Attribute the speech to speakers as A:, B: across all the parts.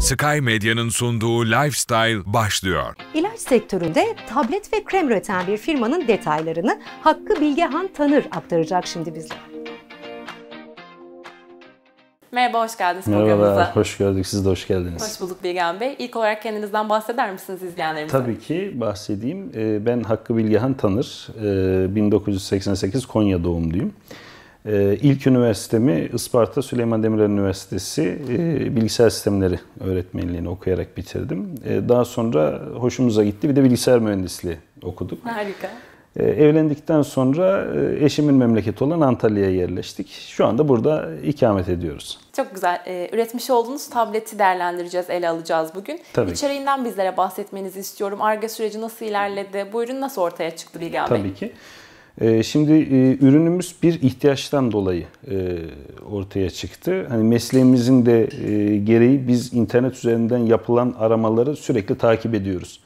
A: Sky Medya'nın sunduğu Lifestyle başlıyor.
B: İlaç sektöründe tablet ve krem üreten bir firmanın detaylarını Hakkı Bilgehan Tanır aktaracak şimdi bizler.
A: Merhaba, hoş geldiniz Merhaba
B: hoş gördük. Siz de hoş geldiniz. Hoş
A: bulduk Bilgehan Bey. İlk olarak kendinizden bahseder misiniz izleyenlerimize?
B: Tabii ki bahsedeyim. Ee, ben Hakkı Bilgehan Tanır. 1988 ee, Konya doğumluyum. Ee, ilk üniversitemi Isparta Süleyman Demirel Üniversitesi e, bilgisayar sistemleri öğretmenliğini okuyarak bitirdim. E, daha sonra hoşumuza gitti. Bir de bilgisayar mühendisliği okuduk. Harika. E, evlendikten sonra eşimin memleketi olan Antalya'ya yerleştik. Şu anda burada ikamet ediyoruz.
A: Çok güzel. Üretmiş olduğunuz tableti değerlendireceğiz, ele alacağız bugün. Tabii. İçeriğinden bizlere bahsetmenizi istiyorum. Arge süreci nasıl ilerledi? Bu ürün nasıl ortaya çıktı Bilge Bey? Tabii ki.
B: Ee, şimdi e, ürünümüz bir ihtiyaçtan dolayı e, ortaya çıktı. Hani mesleğimizin de e, gereği biz internet üzerinden yapılan aramaları sürekli takip ediyoruz.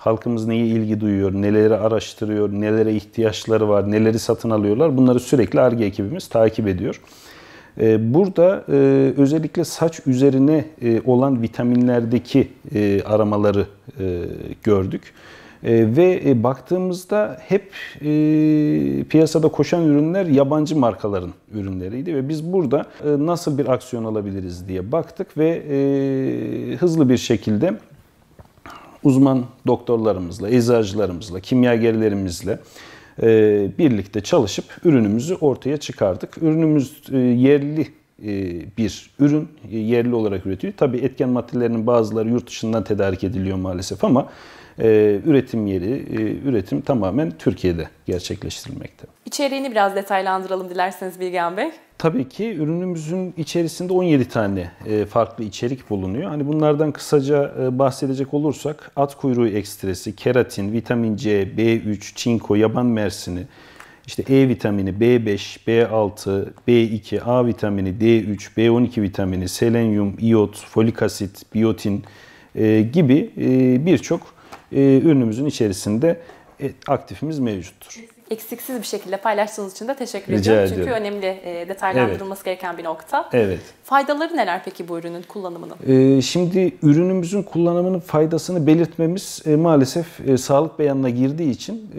B: Halkımız neye ilgi duyuyor, neleri araştırıyor, nelere ihtiyaçları var, neleri satın alıyorlar bunları sürekli ARGE ekibimiz takip ediyor. Ee, burada özellikle saç üzerine olan vitaminlerdeki aramaları gördük. E, ve e, baktığımızda hep e, piyasada koşan ürünler yabancı markaların ürünleriydi ve biz burada nasıl bir aksiyon alabiliriz diye baktık ve hızlı bir şekilde uzman doktorlarımızla, eczacılarımızla, kimyagerlerimizle birlikte çalışıp ürünümüzü ortaya çıkardık. Ürünümüz yerli bir ürün yerli olarak üretiliyor. Tabii etken maddelerinin bazıları yurt dışından tedarik ediliyor maalesef ama e, üretim yeri, e, üretim tamamen Türkiye'de gerçekleştirilmekte.
A: İçeriğini biraz detaylandıralım dilerseniz Bilgehan Bey.
B: Tabii ki ürünümüzün içerisinde 17 tane e, farklı içerik bulunuyor. Hani bunlardan kısaca e, bahsedecek olursak at kuyruğu ekstresi, keratin, vitamin C, B3, çinko, yaban mersini, işte E vitamini, B5, B6, B2, A vitamini, D3, B12 vitamini, selenyum, iot, folik asit, biyotin e, gibi birçok ee, ürünümüzün içerisinde e, aktifimiz mevcuttur
A: eksiksiz bir şekilde paylaştığınız için de teşekkür Rica ediyorum. ediyorum. Çünkü önemli e, detaylandırılması evet. gereken bir nokta. Evet. Faydaları neler peki bu ürünün kullanımının?
B: E, şimdi ürünümüzün kullanımının faydasını belirtmemiz e, maalesef e, sağlık beyanına girdiği için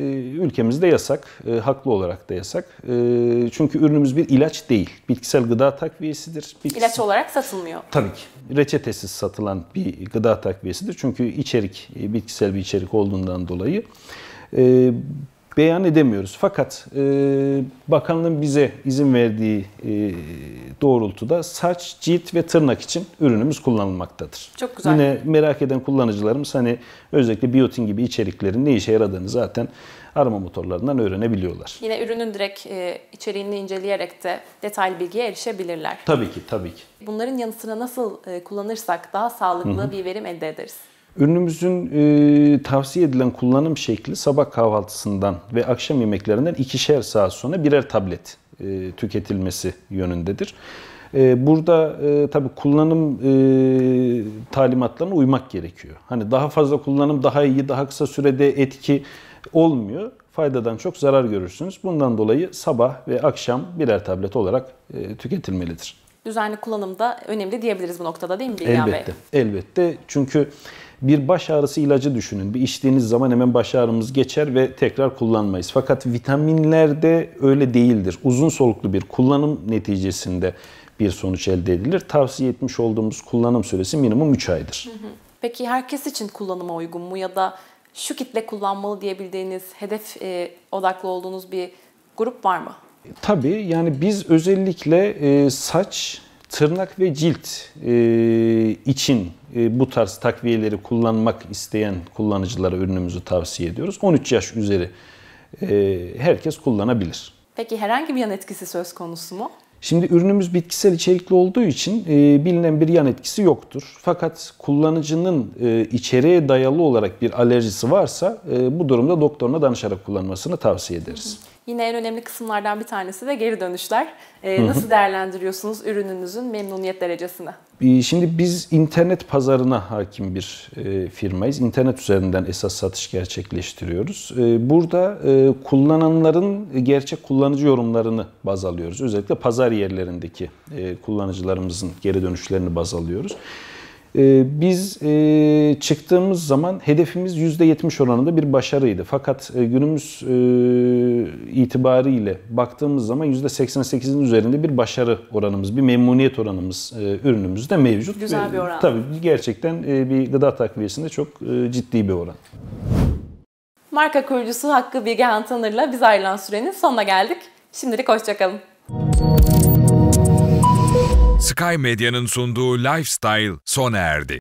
B: ülkemizde yasak. haklı olarak da yasak. çünkü ürünümüz bir ilaç değil. Bitkisel gıda takviyesidir. Bitkisel... İlaç
A: olarak satılmıyor.
B: Tabii ki. Reçetesiz satılan bir gıda takviyesidir. Çünkü içerik, bitkisel bir içerik olduğundan dolayı. E, beyan edemiyoruz. Fakat e, bakanlığın bize izin verdiği e, doğrultuda saç, cilt ve tırnak için ürünümüz kullanılmaktadır. Çok güzel. Yine merak eden kullanıcılarımız hani özellikle biyotin gibi içeriklerin ne işe yaradığını zaten arama motorlarından öğrenebiliyorlar. Yine
A: ürünün direkt e, içeriğini inceleyerek de detaylı bilgiye erişebilirler.
B: Tabii ki, tabii ki.
A: Bunların yanı sıra nasıl e, kullanırsak daha sağlıklı Hı-hı. bir verim elde ederiz?
B: Ürünümüzün e, tavsiye edilen kullanım şekli sabah kahvaltısından ve akşam yemeklerinden ikişer saat sonra birer tablet e, tüketilmesi yönündedir. E, burada e, tabii kullanım e, talimatlarına uymak gerekiyor. Hani daha fazla kullanım daha iyi, daha kısa sürede etki olmuyor. Faydadan çok zarar görürsünüz. Bundan dolayı sabah ve akşam birer tablet olarak e, tüketilmelidir.
A: Düzenli kullanım da önemli diyebiliriz bu noktada değil mi Bilgehan Bey? Elbette.
B: Elbette. Çünkü bir baş ağrısı ilacı düşünün. Bir içtiğiniz zaman hemen baş ağrımız geçer ve tekrar kullanmayız. Fakat vitaminlerde öyle değildir. Uzun soluklu bir kullanım neticesinde bir sonuç elde edilir. Tavsiye etmiş olduğumuz kullanım süresi minimum 3 aydır.
A: Peki herkes için kullanıma uygun mu ya da şu kitle kullanmalı diyebildiğiniz, hedef e, odaklı olduğunuz bir grup var mı?
B: Tabii yani biz özellikle e, saç Tırnak ve cilt e, için e, bu tarz takviyeleri kullanmak isteyen kullanıcılara ürünümüzü tavsiye ediyoruz. 13 yaş üzeri e, herkes kullanabilir.
A: Peki herhangi bir yan etkisi söz konusu mu?
B: Şimdi ürünümüz bitkisel içerikli olduğu için e, bilinen bir yan etkisi yoktur. Fakat kullanıcının e, içeriğe dayalı olarak bir alerjisi varsa e, bu durumda doktoruna danışarak kullanmasını tavsiye ederiz. Hı hı.
A: Yine en önemli kısımlardan bir tanesi de geri dönüşler. Ee, nasıl değerlendiriyorsunuz ürününüzün memnuniyet derecesini?
B: Ee, şimdi biz internet pazarına hakim bir e, firmayız. İnternet üzerinden esas satış gerçekleştiriyoruz. Ee, burada e, kullananların gerçek kullanıcı yorumlarını baz alıyoruz. Özellikle pazar yerlerindeki e, kullanıcılarımızın geri dönüşlerini baz alıyoruz. Ee, biz e, çıktığımız zaman hedefimiz %70 oranında bir başarıydı. Fakat e, günümüz e, itibariyle baktığımız zaman %88'in üzerinde bir başarı oranımız, bir memnuniyet oranımız ürünümüzde mevcut. Güzel bir oran. Tabii gerçekten bir gıda takviyesinde çok ciddi bir oran.
A: Marka kurucusu Hakkı Bilgehan Tanır'la biz ayrılan sürenin sonuna geldik. Şimdilik hoşçakalın. Sky Medya'nın sunduğu Lifestyle sona erdi.